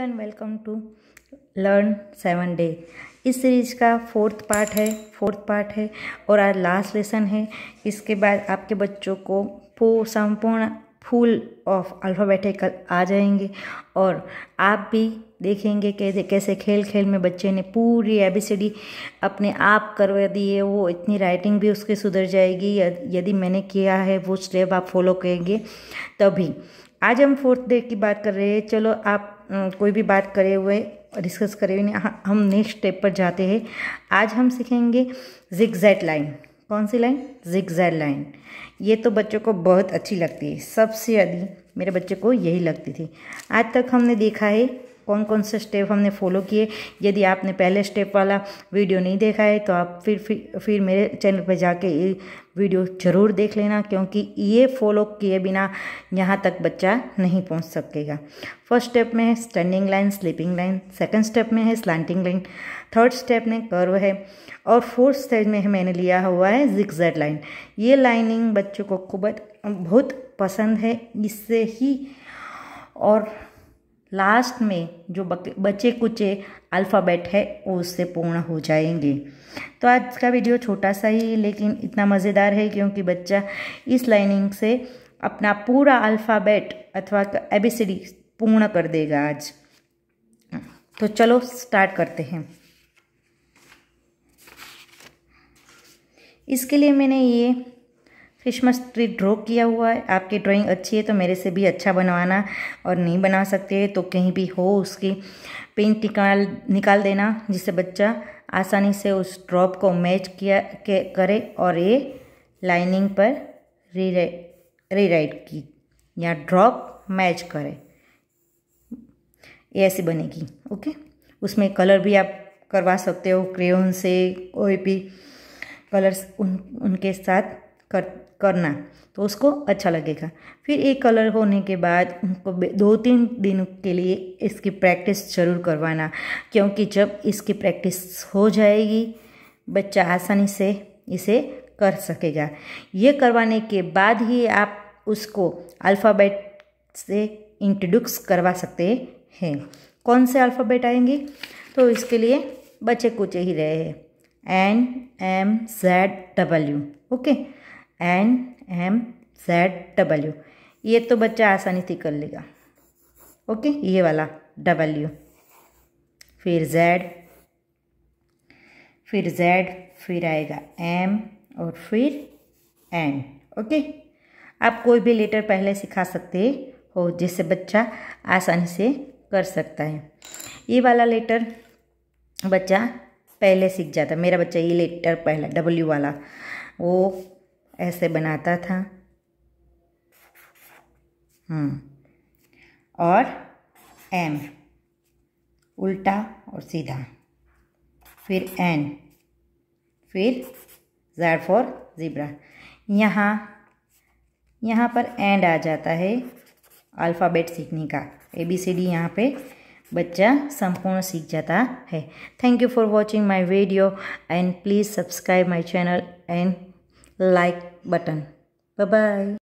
And welcome to learn seven day इस series का fourth part है फोर्थ पार्ट है और आज लास्ट लेसन है इसके बाद आपके बच्चों को संपूर्ण फुल ऑफ अल्फ़ाबेटिकल आ जाएंगे और आप भी देखेंगे कैसे कैसे खेल खेल में बच्चे ने पूरी एबीसीडी अपने आप करवा दी है वो इतनी राइटिंग भी उसकी सुधर जाएगी यदि मैंने किया है वो स्टेप आप फॉलो करेंगे तभी आज हम फोर्थ डे की बात कर रहे हैं चलो आप कोई भी बात करे हुए डिस्कस करे हुए हम नेक्स्ट स्टेप पर जाते हैं आज हम सीखेंगे जिग जैट लाइन कौन सी लाइन जिग जैट लाइन ये तो बच्चों को बहुत अच्छी लगती है सबसे अधिक मेरे बच्चे को यही लगती थी आज तक हमने देखा है कौन कौन से स्टेप हमने फॉलो किए यदि आपने पहले स्टेप वाला वीडियो नहीं देखा है तो आप फिर फिर फिर मेरे चैनल पर जाके ये वीडियो ज़रूर देख लेना क्योंकि ये फॉलो किए बिना यहाँ तक बच्चा नहीं पहुँच सकेगा फर्स्ट स्टेप में है standing line sleeping line second step में है स्लांटिंग लाइन थर्ड स्टेप में कर्व है और फोर्थ स्टेज में मैंने लिया हुआ है जिक्जैड लाइन ये लाइनिंग बच्चों को खूब बहुत पसंद है इससे ही और लास्ट में जो बचे कुचे अल्फ़ाबेट है वो उससे पूर्ण हो जाएंगे तो आज का वीडियो छोटा सा ही लेकिन इतना मज़ेदार है क्योंकि बच्चा इस लाइनिंग से अपना पूरा अल्फ़ाबेट अथवा एबीसीडी पूर्ण कर देगा आज तो चलो स्टार्ट करते हैं इसके लिए मैंने ये क्रिसमस ट्री ड्रॉ किया हुआ है आपकी ड्राइंग अच्छी है तो मेरे से भी अच्छा बनवाना और नहीं बना सकते तो कहीं भी हो उसकी पेंट निकाल निकाल देना जिससे बच्चा आसानी से उस ड्रॉप को मैच किया के, करे और ये लाइनिंग पर रीराइट की या ड्रॉप मैच करे ऐसी बनेगी ओके उसमें कलर भी आप करवा सकते हो क्रेउन से कोई भी कलर्स उन उनके साथ कर करना तो उसको अच्छा लगेगा फिर एक कलर होने के बाद उनको दो तीन दिन के लिए इसकी प्रैक्टिस ज़रूर करवाना क्योंकि जब इसकी प्रैक्टिस हो जाएगी बच्चा आसानी से इसे कर सकेगा ये करवाने के बाद ही आप उसको अल्फ़ाबेट से इंट्रोड्यूस करवा सकते हैं कौन से अल्फ़ाबेट आएंगे तो इसके लिए बच्चे कुछ ही रहे हैं N M Z W okay N M Z W ये तो बच्चा आसानी से कर लेगा ओके ये वाला डब्ल्यू फिर जेड फिर जेड फिर आएगा एम और फिर एन ओके आप कोई भी लेटर पहले सिखा सकते हो जिससे बच्चा आसानी से कर सकता है ये वाला लेटर बच्चा पहले सीख जाता मेरा बच्चा ये लेटर पहला डब्ल्यू वाला वो ऐसे बनाता था हम्म। और एम उल्टा और सीधा फिर एन फिर जार फॉर ज़िब्रा यहाँ यहाँ पर एंड आ जाता है अल्फ़ाबेट सीखने का ए बी सी डी यहाँ पे बच्चा संपूर्ण सीख जाता है thank you for watching my video and please subscribe my channel and like button. Bye bye.